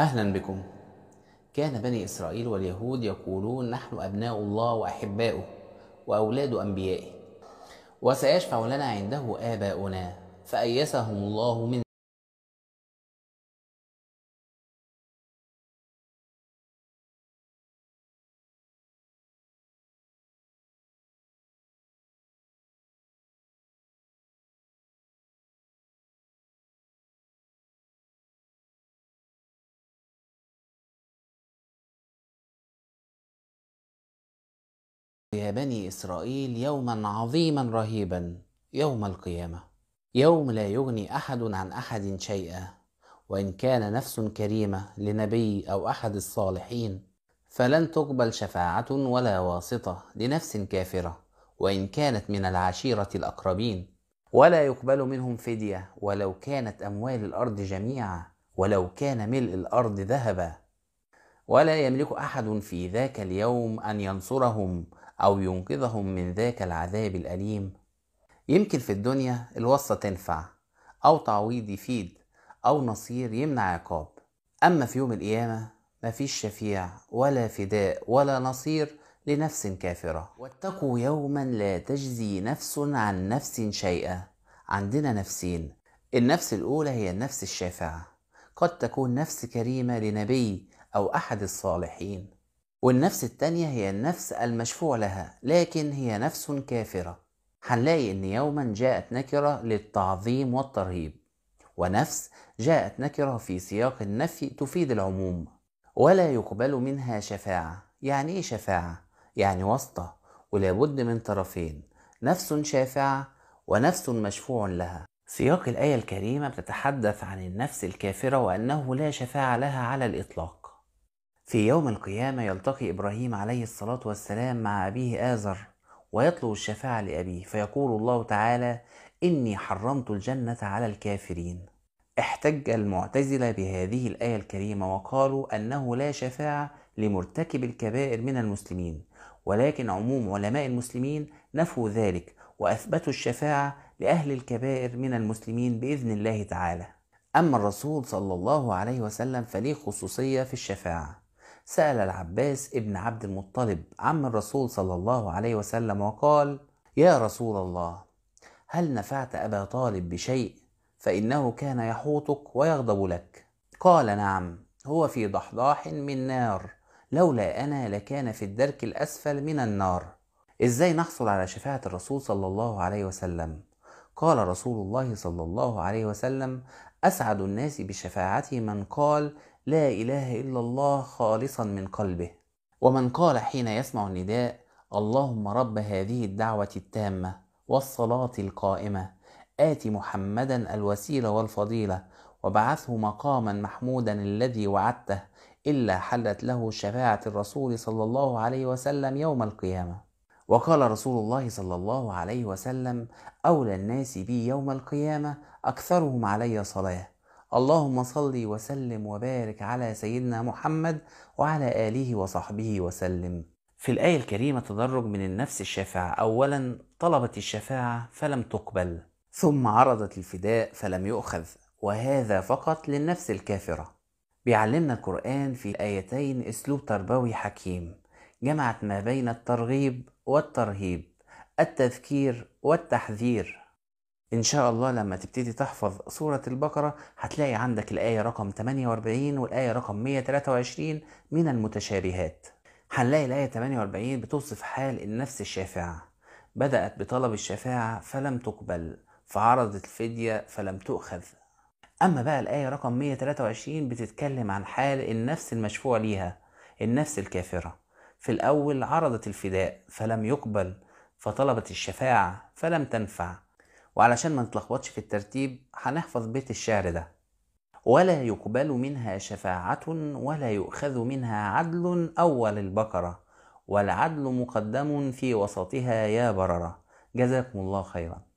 أهلا بكم كان بني إسرائيل واليهود يقولون نحن أبناء الله وأحباؤه وأولاد أنبيائه وسيشفع لنا عنده آباؤنا فأيسهم الله من يا بني إسرائيل يوما عظيما رهيبا يوم القيامة يوم لا يغني أحد عن أحد شيئا وإن كان نفس كريمة لنبي أو أحد الصالحين فلن تقبل شفاعة ولا واسطة لنفس كافرة وإن كانت من العشيرة الأقربين ولا يقبل منهم فدية ولو كانت أموال الأرض جميعا ولو كان ملء الأرض ذهبا ولا يملك احد في ذاك اليوم ان ينصرهم او ينقذهم من ذاك العذاب الاليم يمكن في الدنيا الوصة تنفع او تعويض يفيد او نصير يمنع عقاب اما في يوم القيامه مفيش شفيع ولا فداء ولا نصير لنفس كافره واتقوا يوما لا تجزي نفس عن نفس شيئا عندنا نفسين النفس الاولى هي النفس الشافعه قد تكون نفس كريمه لنبي أو أحد الصالحين والنفس التانية هي النفس المشفوع لها لكن هي نفس كافرة هنلاقي إن يوما جاءت نكرة للتعظيم والترهيب ونفس جاءت نكرة في سياق النفي تفيد العموم ولا يقبل منها شفاعة يعني إيه شفاعة؟ يعني واسطة ولابد من طرفين نفس شافعة ونفس مشفوع لها سياق الآية الكريمة بتتحدث عن النفس الكافرة وأنه لا شفاعة لها على الإطلاق في يوم القيامة يلتقي إبراهيم عليه الصلاة والسلام مع أبيه آزر ويطلب الشفاعة لأبيه فيقول الله تعالى إني حرمت الجنة على الكافرين احتج المعتزلة بهذه الآية الكريمة وقالوا أنه لا شفاعة لمرتكب الكبائر من المسلمين ولكن عموم علماء المسلمين نفوا ذلك وأثبتوا الشفاعة لأهل الكبائر من المسلمين بإذن الله تعالى أما الرسول صلى الله عليه وسلم فليه خصوصية في الشفاعة سأل العباس ابن عبد المطلب عم الرسول صلى الله عليه وسلم وقال: يا رسول الله هل نفعت أبا طالب بشيء فإنه كان يحوطك ويغضب لك؟ قال نعم هو في ضحضاح من نار لولا أنا لكان في الدرك الأسفل من النار إزاي نحصل على شفاعة الرسول صلى الله عليه وسلم؟ قال رسول الله صلى الله عليه وسلم أسعد الناس بشفاعتي من قال لا إله إلا الله خالصا من قلبه ومن قال حين يسمع النداء اللهم رب هذه الدعوة التامة والصلاة القائمة آت محمدا الوسيلة والفضيلة وبعثه مقاما محمودا الذي وعدته إلا حلت له شفاعة الرسول صلى الله عليه وسلم يوم القيامة وقال رسول الله صلى الله عليه وسلم اولى الناس بي يوم القيامه اكثرهم علي صلاه اللهم صل وسلم وبارك على سيدنا محمد وعلى اله وصحبه وسلم في الايه الكريمه تدرج من النفس الشافعه اولا طلبت الشفاعه فلم تقبل ثم عرضت الفداء فلم يؤخذ وهذا فقط للنفس الكافره بيعلمنا القران في الايتين اسلوب تربوي حكيم جمعت ما بين الترغيب والترهيب التذكير والتحذير إن شاء الله لما تبتدي تحفظ سورة البقرة هتلاقي عندك الآية رقم 48 والآية رقم 123 من المتشابهات هنلاقي الآية 48 بتوصف حال النفس الشافعة بدأت بطلب الشفاعة فلم تقبل فعرضت الفدية فلم تؤخذ أما بقى الآية رقم 123 بتتكلم عن حال النفس المشفوع ليها النفس الكافرة في الأول عرضت الفداء فلم يقبل فطلبت الشفاعة فلم تنفع وعلشان ما نتلخبطش في الترتيب هنحفظ بيت الشعر ده ولا يقبل منها شفاعة ولا يؤخذ منها عدل أول البقرة والعدل مقدم في وسطها يا بررة جزاكم الله خيرا